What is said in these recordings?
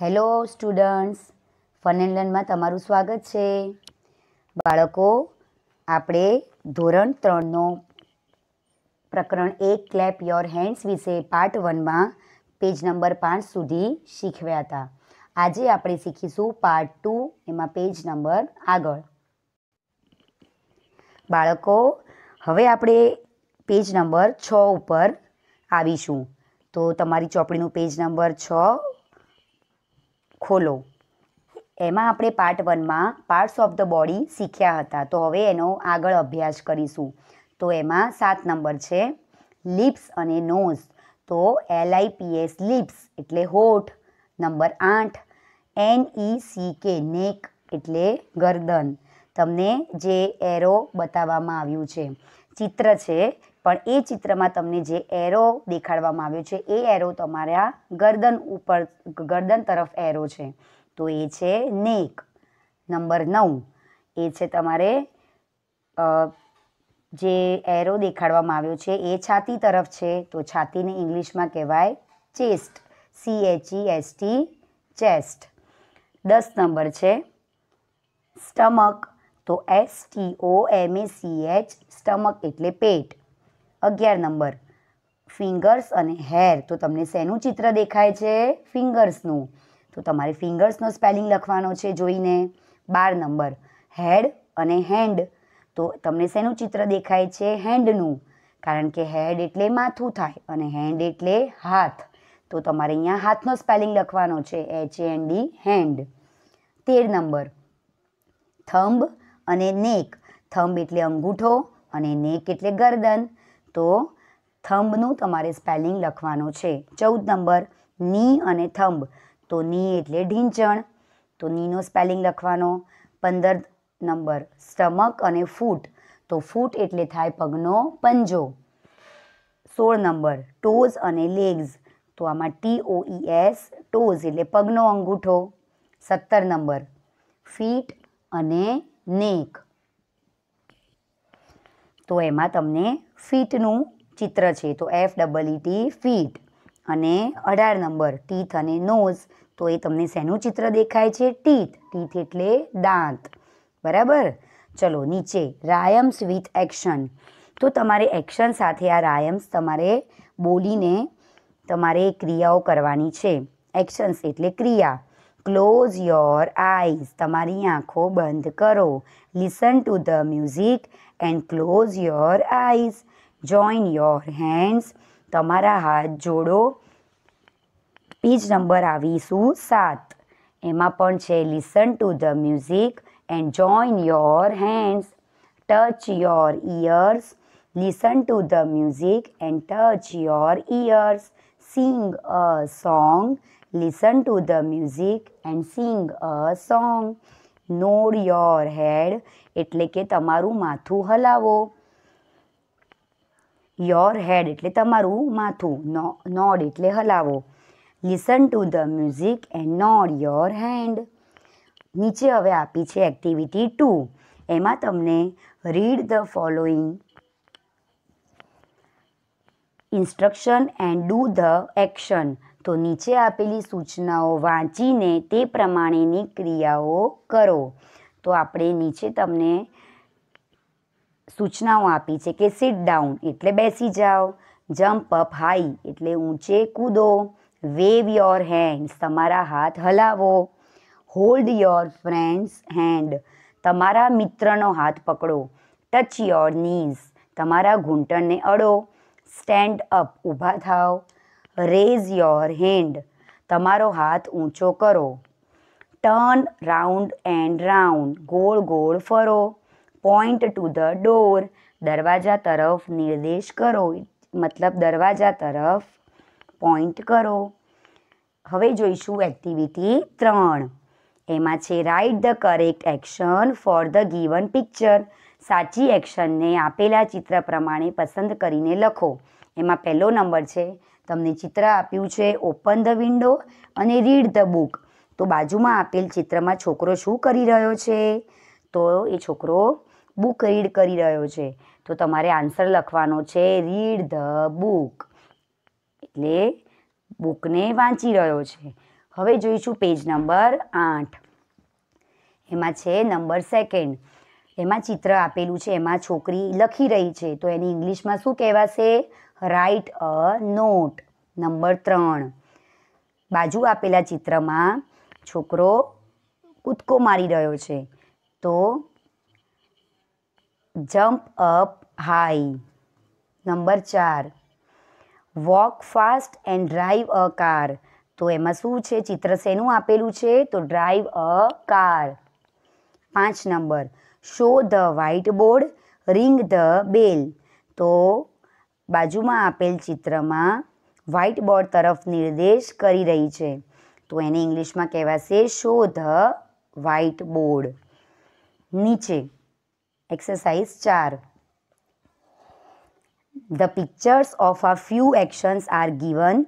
hello students fun and લર્નમાં તમારું સ્વાગત છે બાળકો આપણે ધોરણ ત્રણનો પ્રકરણ એક ક્લેપ યોર હેન્ડ્સ વિશે પાર્ટ વનમાં પેજ નંબર પાંચ સુધી શીખવ્યા હતા આજે આપણે શીખીશું પાર્ટ ટુ એમાં પેજ નંબર આગળ બાળકો હવે આપણે પેજ નંબર છ ઉપર આવીશું તો તમારી ચોપડીનું પેજ નંબર છ ખોલો એમાં આપણે પાર્ટ વનમાં પાર્ટ્સ ઓફ ધ બોડી શીખ્યા હતા તો હવે એનો આગળ અભ્યાસ કરીશું તો એમાં સાત નંબર છે લિપ્સ અને નોઝ તો L I P S lips એટલે હોઠ નંબર આઠ એન ઈ સી કે નેક એટલે ગરદન તમને જે એરો બતાવવામાં આવ્યું છે ચિત્ર છે પણ એ ચિત્રમાં તમને જે એરો દેખાડવામાં આવ્યો છે એ એરો તમારા ગરદન ઉપર ગરદન તરફ એરો છે તો એ છે નેક નંબર નવ એ છે તમારે જે એરો દેખાડવામાં આવ્યો છે એ છાતી તરફ છે તો છાતીને ઇંગ્લિશમાં કહેવાય chest C H E S T chest દસ નંબર છે સ્ટમક તો S T O M A C H stomach એટલે પેટ અગિયાર નંબર ફિંગર્સ અને હેર તો તમને શેનું ચિત્ર દેખાય છે ફિંગર્સનું તો તમારે ફિંગર્સનો સ્પેલિંગ લખવાનો છે જોઈને બાર નંબર હેડ અને હેન્ડ તો તમને શેનું ચિત્ર દેખાય છે હેન્ડનું કારણ કે હેડ એટલે માથું થાય અને હેન્ડ એટલે હાથ તો તમારે અહીંયા હાથનો સ્પેલિંગ લખવાનો છે એચ એન ડી હેન્ડ તેર નંબર થંબ અને નેક થંબ એટલે અંગૂઠો અને નેક એટલે ગરદન તો થંબનું તમારે સ્પેલિંગ લખવાનું છે ચૌદ નંબર ની અને થંબ તો ની એટલે ઢીંચણ તો નીનો સ્પેલિંગ લખવાનો પંદર નંબર સ્ટમક અને ફૂટ તો ફૂટ એટલે થાય પગનો પંજો સોળ નંબર ટોઝ અને લેગ્સ તો આમાં ટી ઓ એસ ટોઝ એટલે પગનો અંગૂઠો સત્તર નંબર ફીટ અને નેક તો એમાં તમને ફીટનું ચિત્ર છે તો એફ ડબલ ટી ફીટ અને અઢાર નંબર ટીથ અને નોઝ તો એ તમને શેનું ચિત્ર દેખાય છે ટીથ ટીથ એટલે દાંત બરાબર ચલો નીચે રાયમ્સ વિથ એક્શન તો તમારે એક્શન સાથે આ રાયમ્સ તમારે બોલીને તમારે ક્રિયાઓ કરવાની છે એક્શન્સ એટલે ક્રિયા ક્લોઝ યોર આઈઝ તમારી આંખો બંધ કરો listen to the music and close your eyes join your hands તમારા હાથ જોડો પીચ નંબર આવીશું સાત એમાં પણ છે listen to the music and join your hands touch your ears listen to the music and touch your ears sing a song listen to the music and sing a song nod your head એટલે કે તમારું માથું હલાવો your head એટલે તમારું માથું nod એટલે હલાવો listen to the music and nod your hand નીચે હવે આપી છે એક્ટિવિટી ટુ એમાં તમને read the following instruction and do the action તો નીચે આપેલી સૂચનાઓ વાંચીને તે પ્રમાણેની ક્રિયાઓ કરો તો આપણે નીચે તમને સૂચનાઓ આપી છે કે સિટ ડાઉન એટલે બેસી જાઓ જમ્પ અપ હાઈ એટલે ઊંચે કૂદો વેવ યોર હેન્ડ્સ તમારા હાથ હલાવો હોલ્ડ યોર ફ્રેન્ડ્સ હેન્ડ તમારા મિત્રનો હાથ પકડો ટચ યોર નીઝ તમારા ઘૂંટણને અડો સ્ટેન્ડ અપ ઊભા થાઓ રેઝ યોર હેન્ડ તમારો હાથ ઊંચો કરો ટર્ન રાઉન્ડ એન્ડ રાઉન્ડ ગોળ ગોળ ફરો પોઈન્ટ ટુ ધ ડોર દરવાજા તરફ નિર્દેશ કરો મતલબ દરવાજા તરફ પોઈન્ટ કરો હવે જોઈશું એક્ટિવિટી ત્રણ એમાં છે write the correct action for the given picture સાચી એક્શનને આપેલા ચિત્ર પ્રમાણે પસંદ કરીને લખો એમાં પહેલો નંબર છે તમને ચિત્ર આપ્યું છે ઓપન ધ વિન્ડો અને રીડ ધ બુક તો બાજુમાં આપેલ ચિત્રમાં છોકરો શું કરી રહ્યો છે તો એ છોકરો બુક રીડ કરી રહ્યો છે તો તમારે આન્સર લખવાનો છે રીડ ધ બુક એટલે બુકને વાંચી રહ્યો છે હવે જોઈશું પેજ નંબર આઠ એમાં છે નંબર સેકન્ડ એમાં ચિત્ર આપેલું છે એમાં છોકરી લખી રહી છે તો એની ઇંગ્લિશમાં શું કહેવાશે રાઇટ અ નોટ નંબર ત્રણ બાજુ આપેલા ચિત્રમાં છોકરો કૂદકો મારી રહ્યો છે તો જમ્પ અપ હાઈ નંબર ચાર walk fast and drive a car તો એમાં શું છે ચિત્ર શેનું આપેલું છે તો ડ્રાઈવ અ કાર પાંચ number show the white board ring the bell તો બાજુમાં આપેલ ચિત્રમાં વ્હાઇટ બોર્ડ તરફ નિર્દેશ કરી રહી છે તો એને ઇંગ્લિશમાં કહેવાશે શો ધ વ્હાઇટ બોર્ડ નીચે એક્સરસાઇઝ ચાર the pictures of a few actions are given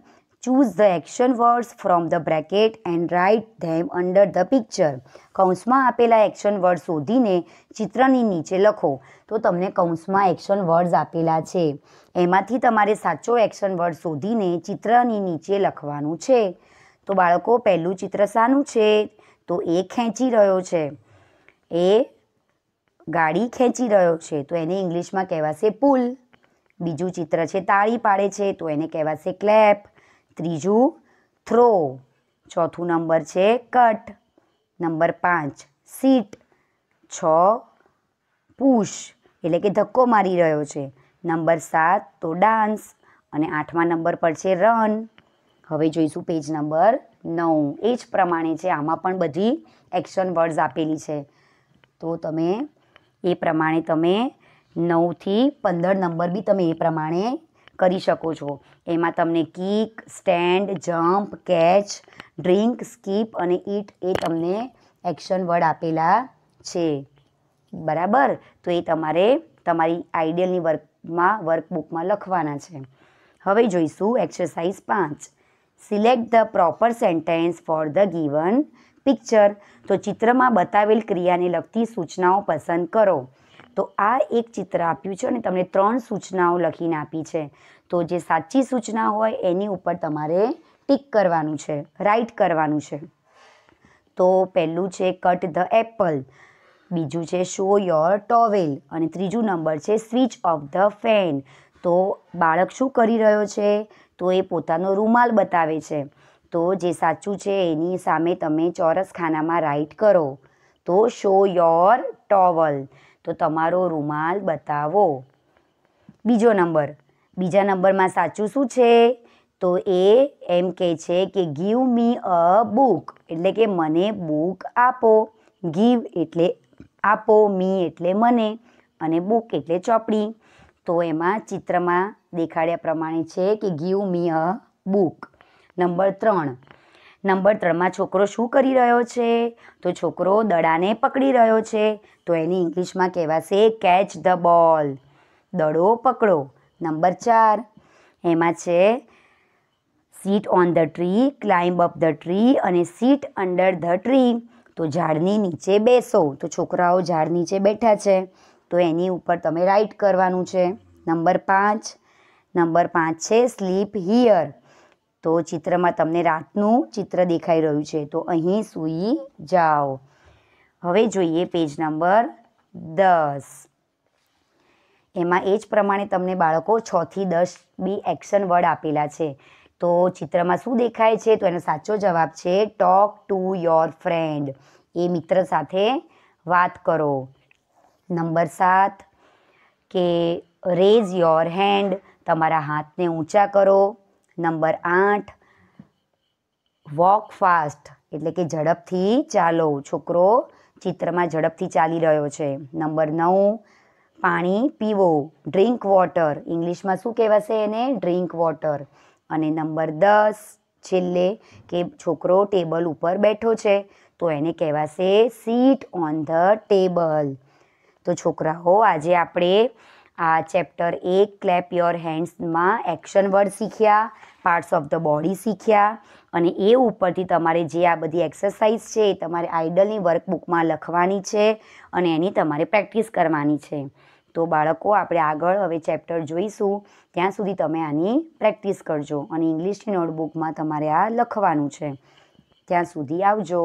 choose the action words from the bracket and write them under the picture કૌંસમાં આપેલા એક્શન વર્ડ શોધીને ચિત્રની નીચે લખો તો તમને કૌંસમાં એક્શન વર્ડ્સ આપેલા છે એમાંથી તમારે સાચો એક્શન વર્ડ શોધીને ચિત્રની નીચે લખવાનું છે તો બાળકો પહેલું ચિત્ર શાનું છે તો એ ખેંચી રહ્યો છે એ ગાડી ખેંચી રહ્યો છે તો એને ઇંગ્લિશમાં કહેવાશે પુલ બીજું ચિત્ર છે તાળી પાડે છે તો એને કહેવાશે ક્લેપ ત્રીજું થ્રો ચોથું નંબર છે કટ નંબર પાંચ સીટ છ પુશ એટલે કે ધક્કો મારી રહ્યો છે નંબર સાત તો ડાન્સ અને આઠમા નંબર પર છે રન હવે જોઈશું પેજ નંબર નવ એ જ પ્રમાણે છે આમાં પણ બધી એક્શન વર્ડ્સ આપેલી છે તો તમે એ પ્રમાણે તમે નવથી પંદર નંબર બી તમે એ પ્રમાણે કરી શકો છો એમાં તમને kick stand jump catch drink skip અને ઈટ એ તમને એક્શન વર્ડ આપેલા છે બરાબર તો એ તમારે તમારી આઈડિયલની વર્કમાં વર્કબુકમાં લખવાના છે હવે જોઈશું એક્સરસાઇઝ પાંચ select the proper sentence for the given picture તો ચિત્રમાં બતાવેલ ક્રિયાને લગતી સૂચનાઓ પસંદ કરો તો આ એક ચિત્ર આપ્યું છે અને તમને ત્રણ સૂચનાઓ લખીને આપી છે તો જે સાચી સૂચના હોય એની ઉપર તમારે ટીક કરવાનું છે રાઈટ કરવાનું છે તો પહેલું છે કટ ધ એપલ બીજું છે શો યોર ટોવેલ અને ત્રીજું નંબર છે સ્વિચ ઓફ ધ ફેન તો બાળક શું કરી રહ્યો છે તો એ પોતાનો રૂમાલ બતાવે છે તો જે સાચું છે એની સામે તમે ચોરસ ખાનામાં રાઈટ કરો તો શો યોર ટોવલ તો તમારો રૂમાલ બતાવો બીજો નંબર બીજા નંબરમાં સાચું શું છે તો એ એમ કહે છે કે ગીવ મી અ બુક એટલે કે મને બુક આપો ગીવ એટલે આપો મી એટલે મને અને બુક એટલે ચોપડી તો એમાં ચિત્રમાં દેખાડ્યા પ્રમાણે છે કે give me a book number ત્રણ નંબર ત્રણમાં છોકરો શું કરી રહ્યો છે તો છોકરો દડાને પકડી રહ્યો છે તો એની ઇંગ્લિશમાં કહેવાશે કેચ ધ બોલ દડો પકડો નંબર ચાર એમાં છે sit on the tree climb up the tree અને સીટ અંડર ધ ટ્રી તો ઝાડની નીચે બેસો તો છોકરાઓ ઝાડ નીચે બેઠા છે તો એની ઉપર તમે રાઈટ કરવાનું છે નંબર પાંચ નંબર પાંચ છે સ્લીપ હિયર તો ચિત્રમાં તમને રાતનું ચિત્ર દેખાઈ રહ્યું છે તો અહીં સૂઈ જાઓ હવે જોઈએ પેજ નંબર દસ એમાં એ જ પ્રમાણે તમને બાળકો છથી દસ બી એક્શન વર્ડ આપેલા છે તો ચિત્રમાં શું દેખાય છે તો એનો સાચો જવાબ છે ટોક ટુ યોર ફ્રેન્ડ એ મિત્ર સાથે વાત કરો નંબર સાત કે રેઝ યોર હેન્ડ તમારા હાથને ઊંચા કરો નંબર આઠ વોક ફાસ્ટ એટલે કે ઝડપથી ચાલો છોકરો ચિત્રમાં ઝડપથી ચાલી રહ્યો છે નંબર નવ પાણી પીવો ડ્રિંક વોટર ઇંગ્લિશમાં શું કહેવાશે એને ડ્રિંક વોટર અને નંબર દસ છેલ્લે કે છોકરો ટેબલ ઉપર બેઠો છે તો એને કહેવાશે સીટ ઓન ધ ટેબલ તો છોકરાઓ આજે આપણે આ ચેપ્ટર એક ક્લેપ યોર હેન્ડ્સમાં એક્શન વર્ડ શીખ્યા પાર્ટ્સ ઓફ ધ બોડી શીખ્યા અને એ ઉપરથી તમારે જે આ બધી એક્સરસાઇઝ છે એ તમારે આઇડલની વર્કબુકમાં લખવાની છે અને એની તમારે પ્રેક્ટિસ કરવાની છે તો બાળકો આપણે આગળ હવે ચેપ્ટર જોઈશું ત્યાં સુધી તમે આની પ્રેક્ટિસ કરજો અને ઇંગ્લિશની નોટબુકમાં તમારે આ લખવાનું છે ત્યાં સુધી આવજો